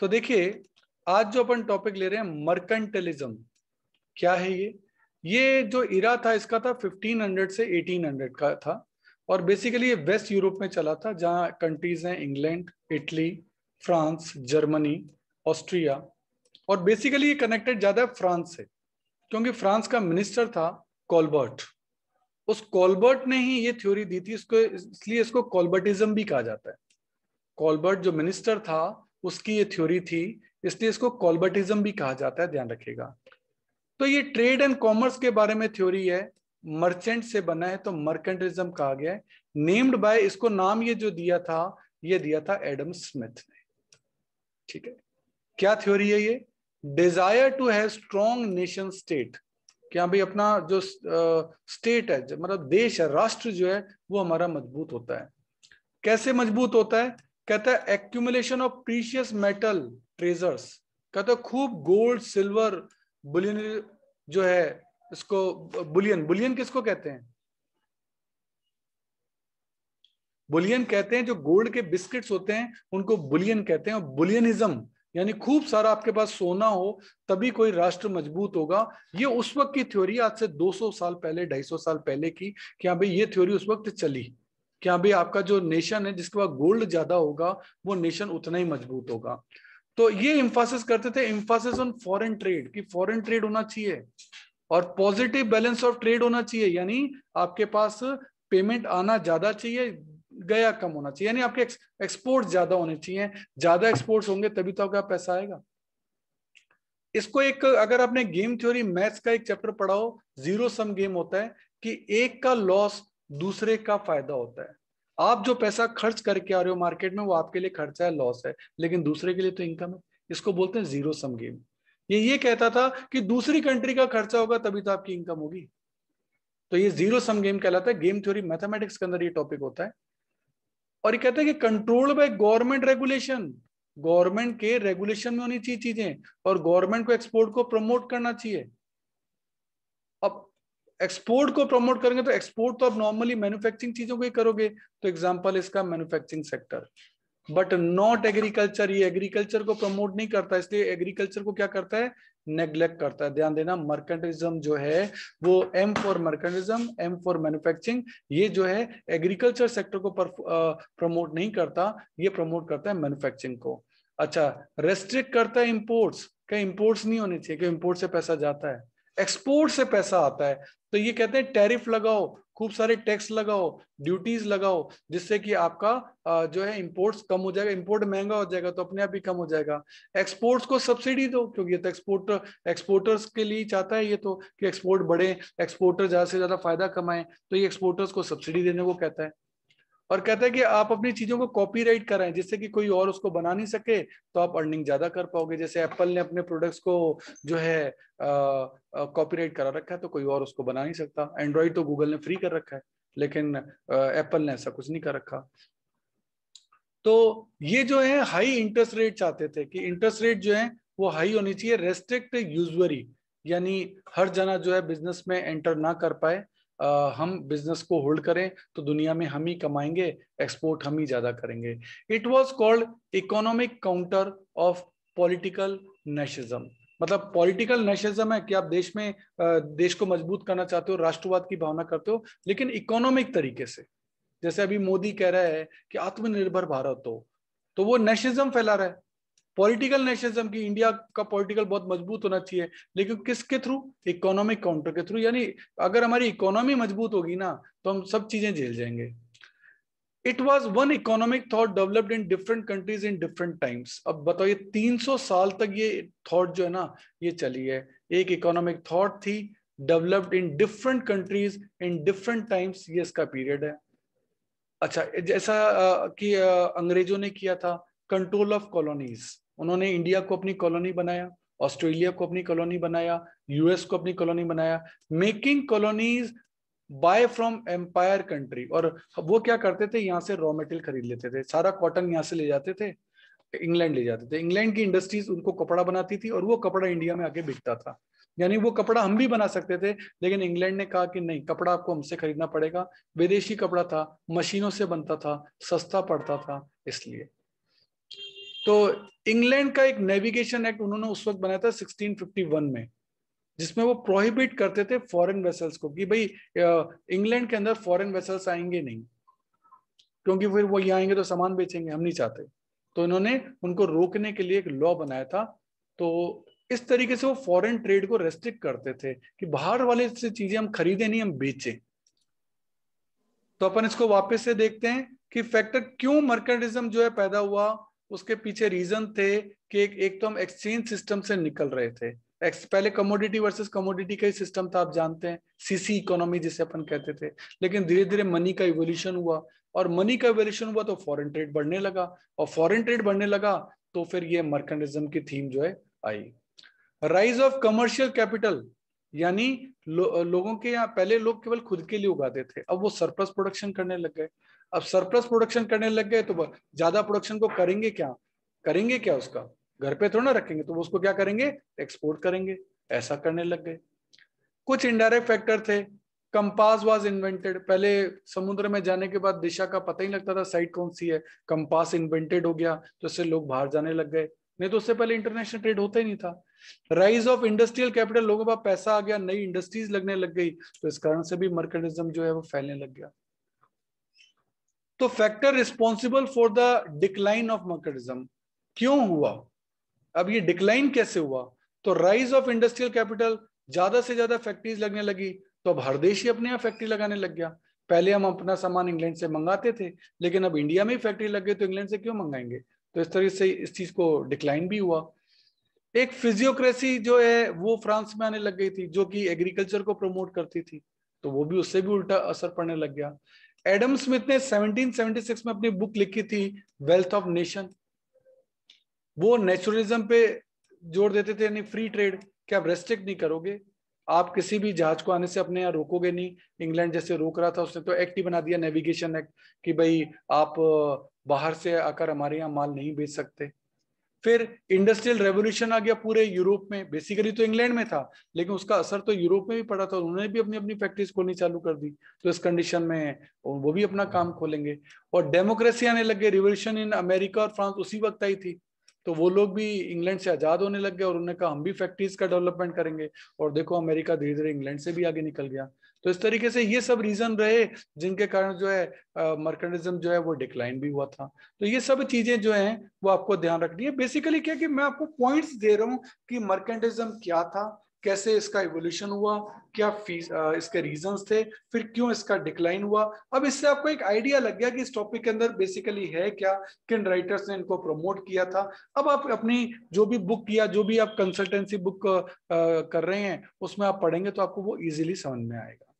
तो देखिए आज जो अपन टॉपिक ले रहे हैं मर्केंटलिज्म क्या है ये ये जो इरा था इसका था 1500 से 1800 का था और बेसिकली ये वेस्ट यूरोप में चला था जहां कंट्रीज हैं England Italy France Germany Austria और बेसिकली ये कनेक्टेड ज़्यादा है फ्रांस से क्योंकि फ्रांस का मिनिस्टर था कॉलबर्ट उस कॉलबर्ट ने ही ये थ्योरी दी थी इसको इसलिए इसको कॉलबर्टिज्म भी कहा जाता है कॉलबर्ट जो मिनिस्टर था उसकी ये थ्योरी थी इसलिए इसको कॉलबर्टिज्म भी कहा जाता है ध्यान रखिएगा तो ये ट्रेड एंड कॉमर्स के बारे में थ्योरी है मर्चेंट से बना है तो मर्केंटिज्म कहा गया है नेम्ड बाय इसको नाम ये जो दिया था ये दिया था एडम स्मिथ ने ठीक है क्या थ्योरी है ये desire to have strong nation state क्या भाई अपना जो स्टेट है मतलब देश है राष्ट्र जो है वो हमारा मजबूत होता है कैसे मजबूत होता है कहता है accumulation of precious metal treasures कहते खूब गोल्ड सिल्वर बुलियन जो है इसको बुलियन बुलियन किसको कहते हैं बुलियन कहते हैं जो गोल्ड के बिस्किट्स होते हैं उनको बुलियन कहते हैं और बुलियनिज्म यानी खूब सारा आपके पास सोना हो तभी कोई राष्ट्र मजबूत होगा ये उस वक्त की थ्योरी आज से 200 साल पहले 250 साल पहले की कि हाँ भाई ये थ्योरी उस वक्त चली कि अभी आपका जो नेशन है जिसके पास गोल्ड ज्यादा होगा वो नेशन उतना ही मजबूत होगा तो ये इम्फोसिस करते थे इम्फासिस ऑन फॉरेन ट्रेड कि फॉरेन ट्रेड होना चाहिए और पॉजिटिव बैलेंस ऑफ ट्रेड होना चाहिए यानी आपके पास पेमेंट आना ज्यादा चाहिए गया कम होना चाहिए यानी आपके एक्सपोर्ट ज्यादा होने चाहिए ज्यादा एक्सपोर्ट्स होंगे तभी तो आपका पैसा आएगा इसको एक अगर आपने गेम थ्योरी मैथ्स का एक चैप्टर पढ़ाओ जीरो सम गेम होता है कि एक का लॉस दूसरे का फायदा होता है आप जो पैसा खर्च करके आ रहे हो मार्केट में वो आपके लिए खर्चा है लॉस है लेकिन दूसरे के लिए तो इनकम है इसको बोलते हैं जीरो सम गेम ये ये कहता था कि दूसरी कंट्री का खर्चा होगा तभी तो आपकी इनकम होगी तो ये जीरो सम गेम कहलाता है गेम थ्योरी मैथमेटिक्स के अंदर ये टॉपिक होता है और ये कहता है कि control by government regulation government के रेगुलेशन में होनी चाहिए चीजें और गवर्नमेंट को एक्सपोर्ट को प्रमोट करना चाहिए अब एक्सपोर्ट को प्रमोट करेंगे तो एक्सपोर्ट तो आप नॉर्मली मैन्युफैक्चरिंग चीजों को ही करोगे तो एग्जाम्पल इसका manufacturing sector but not agriculture ये एग्रीकल्चर को प्रमोट नहीं करता इसलिए एग्रीकल्चर को क्या करता है नेग्लेक्ट करता है ध्यान देना मर्केंटिज्म जो है वो M for mercantilism M for manufacturing ये जो है एग्रीकल्चर सेक्टर को प्रमोट नहीं करता ये प्रमोट करता है मैन्युफैक्चरिंग को अच्छा रेस्ट्रिक्ट करता है इम्पोर्ट्स क्या इम्पोर्ट्स नहीं होने चाहिए क्योंकि इम्पोर्ट से पैसा जाता है एक्सपोर्ट से पैसा आता है तो ये कहते हैं टैरिफ लगाओ खूब सारे टैक्स लगाओ ड्यूटीज लगाओ जिससे कि आपका जो है इंपोर्ट्स कम हो जाएगा इंपोर्ट महंगा हो जाएगा तो अपने आप ही कम हो जाएगा एक्सपोर्ट्स को सब्सिडी दो क्योंकि ये तो एक्सपोर्ट एक्सपोर्टर्स के लिए चाहता है ये तो कि एक्सपोर्ट बढ़े एक्सपोर्टर ज़्यादा से ज़्यादा फायदा कमाएं तो ये एक्सपोर्टर्स को सब्सिडी देने को कहता है और कहते हैं कि आप अपनी चीजों को कॉपीराइट कराएं जिससे कि कोई और उसको बना नहीं सके तो आप अर्निंग ज्यादा कर पाओगे जैसे एप्पल ने अपने प्रोडक्ट्स को जो है कॉपीराइट करा रखा है तो कोई और उसको बना नहीं सकता एंड्रॉइड तो गूगल ने फ्री कर रखा है लेकिन एप्पल ने ऐसा कुछ नहीं कर रखा तो ये जो है हाई इंटरेस्ट रेट चाहते थे कि इंटरेस्ट रेट जो है वो हाई होनी चाहिए रेस्ट्रिक्ट यूजरी यानी हर जना जो है बिजनेस में एंटर ना कर पाए हम बिजनेस को होल्ड करें तो दुनिया में हम ही कमाएंगे एक्सपोर्ट हम ही ज्यादा करेंगे it was called economic counter of political nationalism मतलब पॉलिटिकल नेशनलिज्म है कि आप देश में देश को मजबूत करना चाहते हो राष्ट्रवाद की भावना करते हो लेकिन इकोनॉमिक तरीके से जैसे अभी मोदी कह रहा है कि आत्मनिर्भर भारत हो तो वो नेशनलिज्म फैला रहा है पॉलिटिकल नेशनलिज्म की इंडिया का पॉलिटिकल बहुत मजबूत होना चाहिए लेकिन किसके थ्रू इकोनॉमिक काउंटर के थ्रू यानी अगर हमारी इकोनॉमी मजबूत होगी ना तो हम सब चीजें झेल जाएंगे it was one economic thought developed in different countries in different times अब बताओ ये 300 साल तक ये थॉट जो है ना ये चली है एक इकोनॉमिक थॉट थी developed in different countries in different times ये इसका पीरियड है अच्छा जैसा कि अंग्रेजों ने किया था कंट्रोल ऑफ कॉलोनीज उन्होंने इंडिया को अपनी कॉलोनी बनाया ऑस्ट्रेलिया को अपनी कॉलोनी बनाया यूएस को अपनी कॉलोनी बनाया making colonies by from empire country और वो क्या करते थे यहाँ से रॉ मेटेरियल खरीद लेते थे सारा कॉटन यहाँ से ले जाते थे इंग्लैंड ले जाते थे इंग्लैंड की इंडस्ट्रीज उनको कपड़ा बनाती थी और वो कपड़ा इंडिया में आके बिकता था यानी वो कपड़ा हम भी बना सकते थे लेकिन इंग्लैंड ने कहा कि नहीं कपड़ा आपको हमसे खरीदना पड़ेगा विदेशी कपड़ा था मशीनों से बनता था सस्ता पड़ता था इसलिए तो इंग्लैंड का एक नेविगेशन एक्ट उन्होंने उस वक्त बनाया था 1651 में जिसमें वो प्रोहिबिट करते थे फॉरेन वेसल्स को कि भाई इंग्लैंड के अंदर फॉरेन वेसल्स आएंगे नहीं क्योंकि फिर वो यहाँ आएंगे तो सामान बेचेंगे हम नहीं चाहते तो इन्होंने उनको रोकने के लिए एक लॉ बनाया था तो इस तरीके से वो फॉरेन ट्रेड को रेस्ट्रिक्ट करते थे कि बाहर वाले से चीजें हम खरीदे नहीं हम बेचे तो अपन इसको वापस से देखते हैं कि फैक्टर क्यों मर्केटिज्म जो है पैदा हुआ उसके पीछे रीजन थे कि एक, एक तो हम एक्सचेंज सिस्टम से निकल रहे थे पहले कमोडिटी वर्सेस कमोडिटी का ही सिस्टम था आप जानते हैं सीसी इकोनॉमी जिसे अपन कहते थे लेकिन धीरे धीरे मनी का इवोल्यूशन हुआ और मनी का इवोल्यूशन हुआ तो फॉरेन ट्रेड बढ़ने लगा और फॉरेन ट्रेड बढ़ने लगा तो फिर ये मर्केंटिज्म की थीम जो है आई राइज ऑफ कमर्शियल कैपिटल यानी लो, लोगों के यहाँ पहले लोग केवल खुद के लिए उगाते थे अब वो सरप्लस प्रोडक्शन करने लग गए अब सरप्लस प्रोडक्शन करने लग गए तो ज्यादा प्रोडक्शन को करेंगे क्या करेंगे क्या उसका घर पे थोड़ा ना रखेंगे तो वो उसको क्या करेंगे एक्सपोर्ट करेंगे ऐसा करने लग गए कुछ इनडायरेक्ट फैक्टर थे कंपास वाज इन्वेंटेड पहले समुद्र में जाने के बाद दिशा का पता ही लगता था साइड कौन सी है कंपास इन्वेंटेड हो गया तो इससे लोग बाहर जाने लग गए नहीं तो उससे पहले इंटरनेशनल ट्रेड होता ही नहीं था राइज ऑफ इंडस्ट्रियल कैपिटल लोगों का पैसा आ गया नई इंडस्ट्रीज लगने लग गई तो इस कारण से भी मर्कनिज्म जो है वो फैलने लग गया तो factor responsible for the decline of mercantilism क्यों हुआ अब ये डिक्लाइन कैसे हुआ तो राइज ऑफ इंडस्ट्रियल कैपिटल ज्यादा से ज्यादा फैक्ट्रीज लगने लगी तो अब हर देश ही अपने यहाँ फैक्ट्री लगाने लग गया पहले हम अपना सामान इंग्लैंड से मंगाते थे लेकिन अब इंडिया में ही फैक्ट्री लग गई तो इंग्लैंड से क्यों मंगाएंगे तो इस तरह से इस चीज को डिक्लाइन भी हुआ एक फिजियोक्रेसी जो है वो फ्रांस में आने लग गई थी जो कि एग्रीकल्चर को प्रमोट करती थी तो वो भी उससे भी उल्टा असर पड़ने लग गया एडम स्मिथ ने 1776 में अपनी बुक लिखी थी वेल्थ ऑफ नेशन वो नेचुरलिज्म पे जोर देते थे यानी फ्री ट्रेड कि आप रेस्ट्रिक्ट नहीं करोगे आप किसी भी जहाज को आने से अपने यहाँ रोकोगे नहीं इंग्लैंड जैसे रोक रहा था उसने तो एक्ट ही बना दिया नेविगेशन एक्ट कि भाई आप बाहर से आकर हमारे यहाँ माल नहीं बेच सकते फिर इंडस्ट्रियल रेवोल्यूशन आ गया पूरे यूरोप में बेसिकली तो इंग्लैंड में था लेकिन उसका असर तो यूरोप में भी पड़ा था उन्होंने भी अपनी अपनी फैक्ट्रीज खोलनी चालू कर दी तो इस कंडीशन में वो भी अपना काम खोलेंगे और डेमोक्रेसी आने लग गए रिवोल्यूशन इन अमेरिका और फ्रांस उसी वक्त आई थी तो वो लोग भी इंग्लैंड से आजाद होने लग गए और उन्होंने कहा हम भी फैक्ट्रीज का डेवलपमेंट करेंगे और देखो अमेरिका धीरे धीरे इंग्लैंड से भी आगे निकल गया तो इस तरीके से ये सब रीजन रहे जिनके कारण जो है मर्केंडिज्म जो है वो डिक्लाइन भी हुआ था तो ये सब चीजें जो है वो आपको ध्यान रखनी है बेसिकली क्या कि मैं आपको पॉइंट्स दे रहा हूँ कि मर्केंडिज्म क्या था कैसे इसका इवोल्यूशन हुआ क्या फीस इसके रीजंस थे फिर क्यों इसका डिक्लाइन हुआ अब इससे आपको एक आइडिया लग गया कि इस टॉपिक के अंदर बेसिकली है क्या किन राइटर्स ने इनको प्रमोट किया था अब आप अपनी जो भी बुक या जो भी आप कंसल्टेंसी बुक कर रहे हैं उसमें आप पढ़ेंगे तो आपको वो इजिली समझ में आएगा